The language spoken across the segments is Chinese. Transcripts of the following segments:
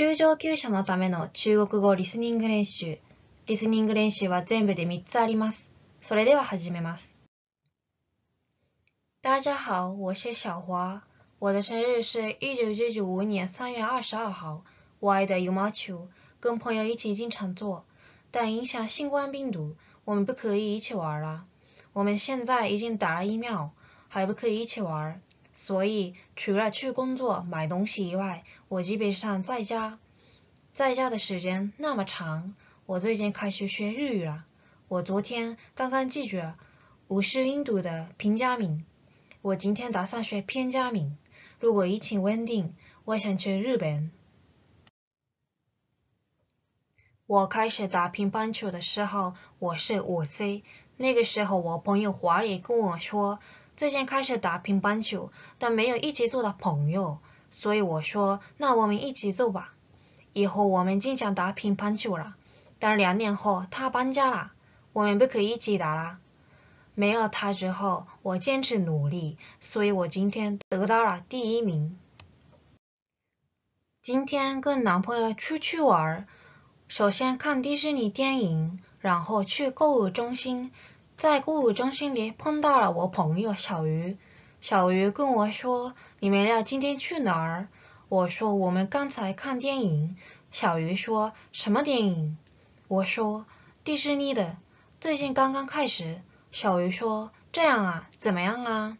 中上級者のための中国語リスニング練習。リスニング練習は全部で3つあります。それでは始めます。大家好，我是小华，我的生日是一九九五年三月二十二号。我爱的羽毛球，跟朋友一起经常做，但影响新冠病毒，我们不可以一起玩了。我们现在已经打了疫苗，还不可以一起玩。所以，除了去工作、买东西以外，我基本上在家，在家的时间那么长。我最近开始学日语了。我昨天刚刚记住了五十音度的平假名，我今天打算学偏假名。如果疫情稳定，我想去日本。我开始打乒乓球的时候，我是五岁。那个时候，我朋友华也跟我说。最近开始打乒乓球，但没有一起做的朋友，所以我说那我们一起做吧。以后我们经常打乒乓球了。但两年后他搬家了，我们不可以一起打了。没有他之后，我坚持努力，所以我今天得到了第一名。今天跟男朋友出去玩，首先看迪士尼电影，然后去购物中心。在购物中心里碰到了我朋友小鱼，小鱼跟我说：“你们俩今天去哪儿？”我说：“我们刚才看电影。”小鱼说：“什么电影？”我说：“迪士尼的，最近刚刚开始。”小鱼说：“这样啊，怎么样啊？”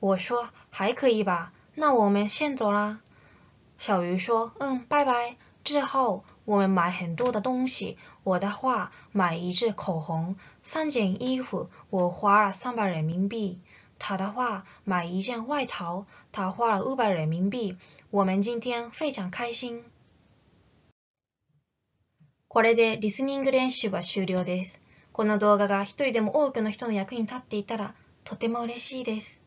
我说：“还可以吧，那我们先走啦。”小鱼说：“嗯，拜拜，之后。”我们买很多的东西，我的话买一支口红、三件衣服，我花了三百人民币。他的话买一件外套，他花了五百人民币。我们今天非常开心。これでリスニング練習は終了です。この動画が一人でも多くの人の役に立っていたらとても嬉しいです。